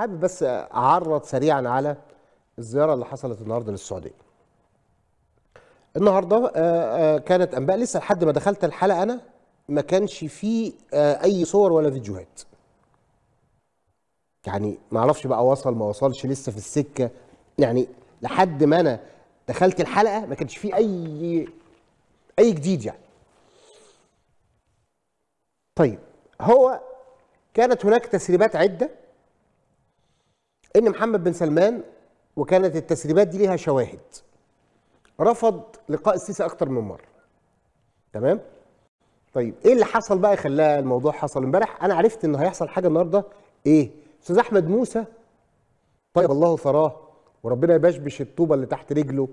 حابب بس اعرض سريعا على الزياره اللي حصلت النهارده للسعوديه. النهارده آه، آه، كانت انباء لسه لحد ما دخلت الحلقه انا ما كانش فيه آه، اي صور ولا فيديوهات. يعني ما اعرفش بقى وصل ما وصلش لسه في السكه يعني لحد ما انا دخلت الحلقه ما كانش فيه اي اي جديد يعني. طيب هو كانت هناك تسريبات عده ان محمد بن سلمان وكانت التسريبات دي ليها شواهد رفض لقاء السيسي اكتر من مره تمام طيب ايه اللي حصل بقى خلاها الموضوع حصل امبارح انا عرفت ان هيحصل حاجه النهارده ايه استاذ احمد موسى طيب الله ثراه وربنا يبشبش الطوبه اللي تحت رجله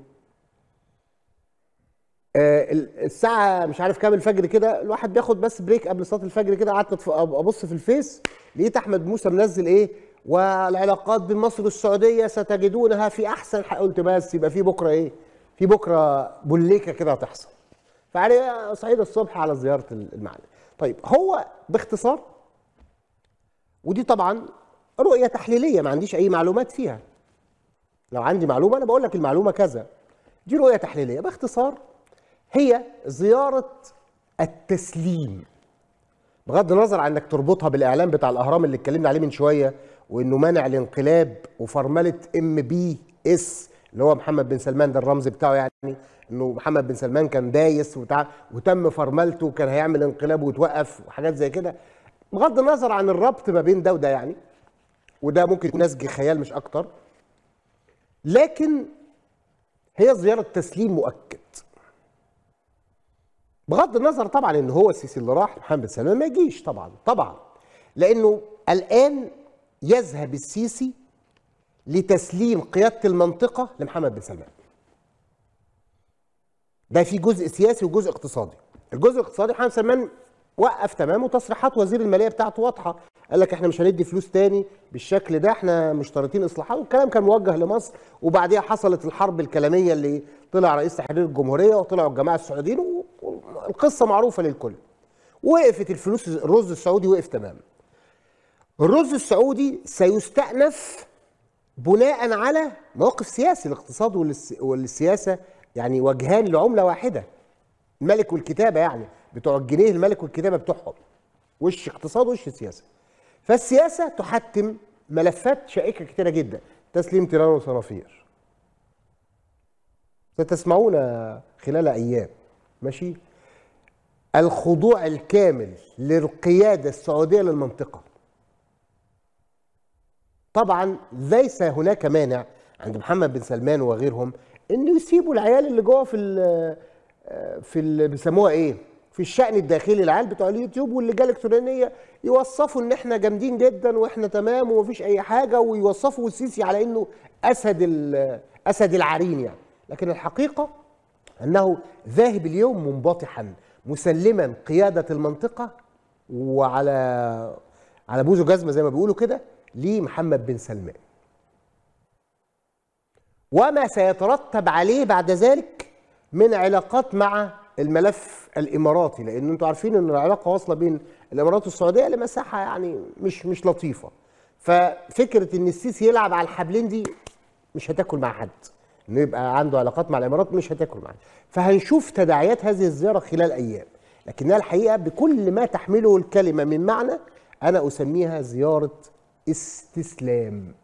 آه، الساعه مش عارف كام الفجر كده الواحد بياخد بس بريك قبل صلاه الفجر كده قعدت ابص في الفيس لقيت احمد موسى منزل ايه والعلاقات بين مصر والسعوديه ستجدونها في احسن قلت بس يبقى في بكره ايه؟ في بكره بليكه كده هتحصل. فعلي صعيد الصبح على زياره المعلم. طيب هو باختصار ودي طبعا رؤيه تحليليه ما عنديش اي معلومات فيها. لو عندي معلومه انا بقول لك المعلومه كذا. دي رؤيه تحليليه باختصار هي زياره التسليم بغض النظر عن انك تربطها بالاعلام بتاع الاهرام اللي اتكلمنا عليه من شويه وانه منع الانقلاب وفرمله ام بي اس اللي هو محمد بن سلمان ده الرمز بتاعه يعني انه محمد بن سلمان كان دايس وتع... وتم فرملته وكان هيعمل انقلاب وتوقف وحاجات زي كده بغض النظر عن الربط ما بين ده وده يعني وده ممكن يكون نسج خيال مش اكتر لكن هي زياره تسليم مؤكد بغض النظر طبعا ان هو السيسي اللي راح محمد سلمان ما يجيش طبعا طبعا لانه الان يذهب السيسي لتسليم قياده المنطقه لمحمد بن سلمان ده في جزء سياسي وجزء اقتصادي الجزء الاقتصادي محمد سلمان وقف تمام وتصريحات وزير الماليه بتاعته واضحه قال لك احنا مش هندي فلوس تاني بالشكل ده احنا مشترطين اصلاحات والكلام كان موجه لمصر وبعديها حصلت الحرب الكلاميه اللي طلع رئيس تحرير الجمهوريه وطلعوا الجماعه السعوديين والقصه معروفه للكل وقفت الفلوس الرز السعودي وقف تمام الرز السعودي سيستأنف بناء على مواقف سياسي الاقتصاد والسياسة يعني وجهان لعملة واحدة الملك والكتابة يعني بتوع الجنيه الملك والكتابة بتوعهم وش اقتصاد وش سياسة فالسياسة تحتم ملفات شائكة كتيرة جدا تسليم تيران وصنافير ستسمعون خلال أيام ماشي الخضوع الكامل للقيادة السعودية للمنطقة طبعا ليس هناك مانع عند محمد بن سلمان وغيرهم انه يسيبوا العيال اللي جوه في الـ في بيسموها ايه في الشأن الداخلي العيال بتوع اليوتيوب واللجان الالكترونيه يوصفوا ان احنا جامدين جدا واحنا تمام ومفيش اي حاجه ويوصفوا السيسي على انه اسد اسد العرين يعني لكن الحقيقه انه ذاهب اليوم منبطحا مسلما قياده المنطقه وعلى على بوزو جزمه زي ما بيقولوا كده لمحمد بن سلمان وما سيترتب عليه بعد ذلك من علاقات مع الملف الاماراتي لان انتم عارفين ان العلاقه واصله بين الامارات والسعوديه لمساحه يعني مش مش لطيفه ففكره ان السيسي يلعب على الحبلين دي مش هتاكل مع حد انه يبقى عنده علاقات مع الامارات مش هتاكل مع حد فهنشوف تداعيات هذه الزياره خلال ايام لكنها الحقيقه بكل ما تحمله الكلمه من معنى انا اسميها زياره استسلام